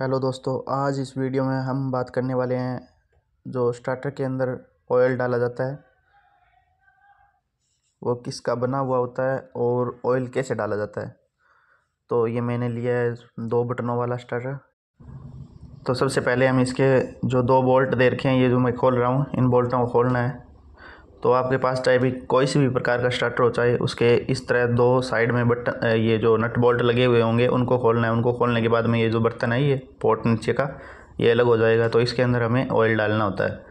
hello दोस्तों आज इस वीडियो में हम बात करने वाले हैं जो स्टार्टर के अंदर ऑयल डाला जाता है वो किसका बना हुआ होता है और ऑयल कैसे डाला जाता है तो ये मैंने लिया है दो बटनों वाला स्टार्टर तो सबसे पहले हम इसके जो दो बोल्ट दे रखे हैं ये जो मैं खोल रहा हूँ इन बोल्टों को खोलना है तो आपके पास चाहे भी कोई सी भी प्रकार का स्टार्टर हो चाहे उसके इस तरह दो साइड में बटन ये जो नट बोल्ट लगे हुए होंगे उनको खोलना है उनको खोलने के बाद में ये जो बर्तन है ये पोर्ट नीचे का ये अलग हो जाएगा तो इसके अंदर हमें ऑयल डालना होता है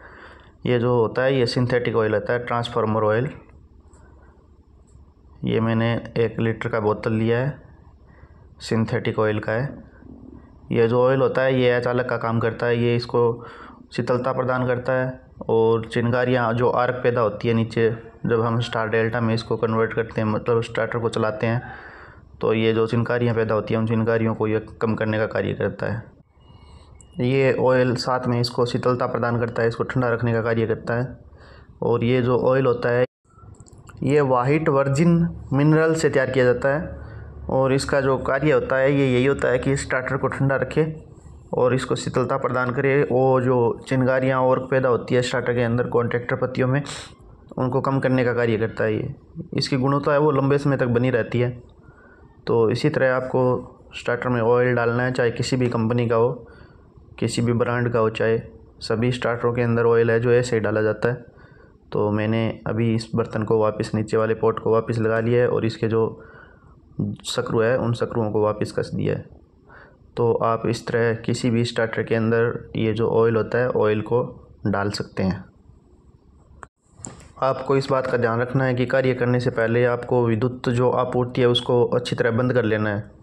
ये जो होता है ये सिंथेटिक ऑयल होता है ट्रांसफार्मर ऑयल ये मैंने एक लीटर का बोतल लिया है सिंथेटिक ऑयल का है ये जो ऑयल होता है ये अचालक का काम करता है ये इसको शीतलता प्रदान करता है और चिंगारियाँ जो आर्क पैदा होती है नीचे जब हम स्टार डेल्टा में इसको कन्वर्ट करते हैं मतलब स्टार्टर को चलाते हैं तो ये जो चिनकारियाँ पैदा होती हैं उन चिंकारियों को ये कम करने का कार्य करता है ये ऑयल साथ में इसको शीतलता प्रदान करता है इसको ठंडा रखने का कार्य करता है और ये जो ऑयल होता है ये वाइट वर्जिन मिनरल से तैयार किया जाता है और इसका जो कार्य होता है ये यही होता है कि स्टार्टर को ठंडा रखे और इसको शीतलता प्रदान करे वो जो चिंगारियाँ और पैदा होती है स्टार्टर के अंदर कॉन्ट्रैक्टर पत्तियों में उनको कम करने का कार्य करता है ये इसकी गुणवत्ता है वो लंबे समय तक बनी रहती है तो इसी तरह आपको स्टार्टर में ऑयल डालना है चाहे किसी भी कंपनी का हो किसी भी ब्रांड का हो चाहे सभी स्टार्टरों के अंदर ऑयल है जो ऐसे ही डाला जाता है तो मैंने अभी इस बर्तन को वापस नीचे वाले पॉट को वापस लगा लिया है और इसके जो शक्रु है उन शक्रुओं को वापस कस दिया है तो आप इस तरह किसी भी स्टार्टर के अंदर ये जो ऑयल होता है ऑयल को डाल सकते हैं आपको इस बात का ध्यान रखना है कि कार्य करने से पहले आपको विद्युत जो आपूर्ति है उसको अच्छी तरह बंद कर लेना है